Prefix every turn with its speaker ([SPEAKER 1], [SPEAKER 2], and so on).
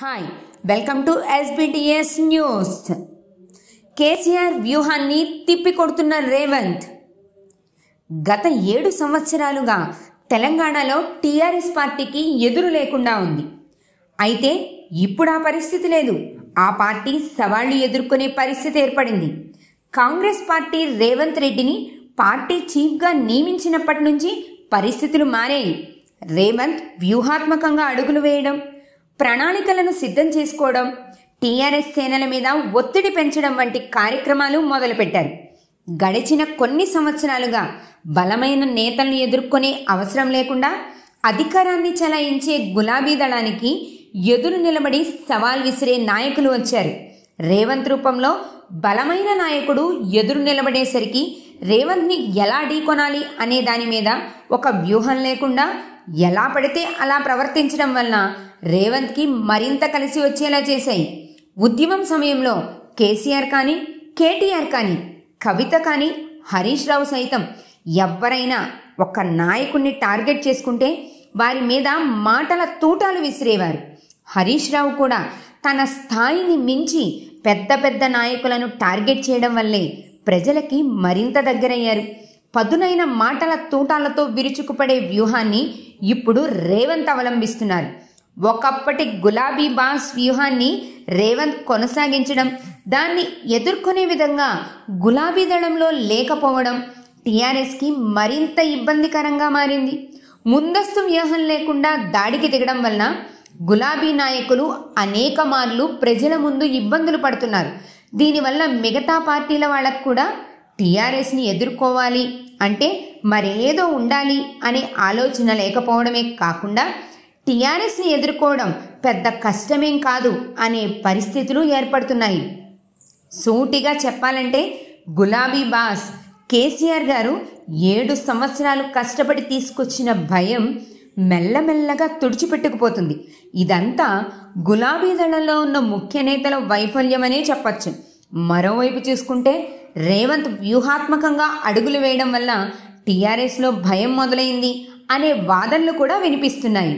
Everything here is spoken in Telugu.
[SPEAKER 1] hi welcome to SBTS news KCR వ్యూహాన్ని తిప్పికొడుతున్న రేవంత్ గత ఏడు సంవత్సరాలుగా తెలంగాణలో టీఆర్ఎస్ పార్టీకి ఎదురు లేకుండా ఉంది అయితే ఇప్పుడు ఆ పరిస్థితి లేదు ఆ పార్టీ సవాళ్లు ఎదుర్కొనే పరిస్థితి ఏర్పడింది కాంగ్రెస్ పార్టీ రేవంత్ రెడ్డిని పార్టీ చీఫ్గా నియమించినప్పటి నుంచి పరిస్థితులు మారాయి రేవంత్ వ్యూహాత్మకంగా అడుగులు వేయడం ప్రణాళికలను సిద్ధం చేసుకోవడం టీఆర్ఎస్ సేనల మీద ఒత్తిడి పెంచడం వంటి కార్యక్రమాలు మొదలుపెట్టారు గడిచిన కొన్ని సంవత్సరాలుగా బలమైన నేతలను ఎదుర్కొనే అవసరం లేకుండా అధికారాన్ని చలాయించే గులాబీ దళానికి ఎదురు నిలబడి సవాల్ విసిరే నాయకులు వచ్చారు రేవంత్ రూపంలో బలమైన నాయకుడు ఎదురు నిలబడేసరికి రేవంత్ని ఎలా ఢీకొనాలి అనే దాని మీద ఒక వ్యూహం లేకుండా ఎలా పడితే అలా ప్రవర్తించడం వలన రేవంత్కి మరింత కలిసి వచ్చేలా చేశాయి ఉద్యమం సమయంలో కేసీఆర్ కానీ కేటీఆర్ కానీ కవిత కానీ హరీష్ రావు సైతం ఎవ్వరైనా ఒక నాయకుణ్ణి టార్గెట్ చేసుకుంటే వారి మీద మాటల తూటాలు విసిరేవారు హరీష్ రావు కూడా తన స్థాయిని మించి పెద్ద పెద్ద నాయకులను టార్గెట్ చేయడం వల్లే ప్రజలకి మరింత దగ్గరయ్యారు పదునైన మాటల తూటాలతో విరుచుకుపడే వ్యూహాన్ని ఇప్పుడు రేవంత్ అవలంబిస్తున్నారు ఒకప్పటి గులాబీ బాస్ వ్యూహాన్ని రేవంత్ కొనసాగించడం దాన్ని ఎదుర్కొనే విధంగా గులాబీ దళంలో లేకపోవడం టీఆర్ఎస్కి మరింత ఇబ్బందికరంగా మారింది ముందస్తు వ్యూహం లేకుండా దాడికి దిగడం వలన గులాబీ నాయకులు అనేక మార్లు ప్రజల ముందు ఇబ్బందులు పడుతున్నారు దీనివల్ల మిగతా పార్టీల వాళ్ళకు కూడా టీఆర్ఎస్ని ఎదుర్కోవాలి అంటే మరేదో ఉండాలి అనే ఆలోచన లేకపోవడమే కాకుండా టీఆర్ఎస్ని ఎదుర్కోవడం పెద్ద కష్టమేం కాదు అనే పరిస్థితులు ఏర్పడుతున్నాయి సూటిగా చెప్పాలంటే గులాబీ బాస్ కేసీఆర్ గారు ఏడు సంవత్సరాలు కష్టపడి తీసుకొచ్చిన భయం మెల్లమెల్లగా తుడిచిపెట్టుకుపోతుంది ఇదంతా గులాబీ దళంలో ఉన్న ముఖ్య నేతల వైఫల్యమనే చెప్పచ్చు మరోవైపు చూసుకుంటే రేవంత్ వ్యూహాత్మకంగా అడుగులు వేయడం వల్ల టీఆర్ఎస్లో భయం మొదలైంది అనే వాదనలు కూడా వినిపిస్తున్నాయి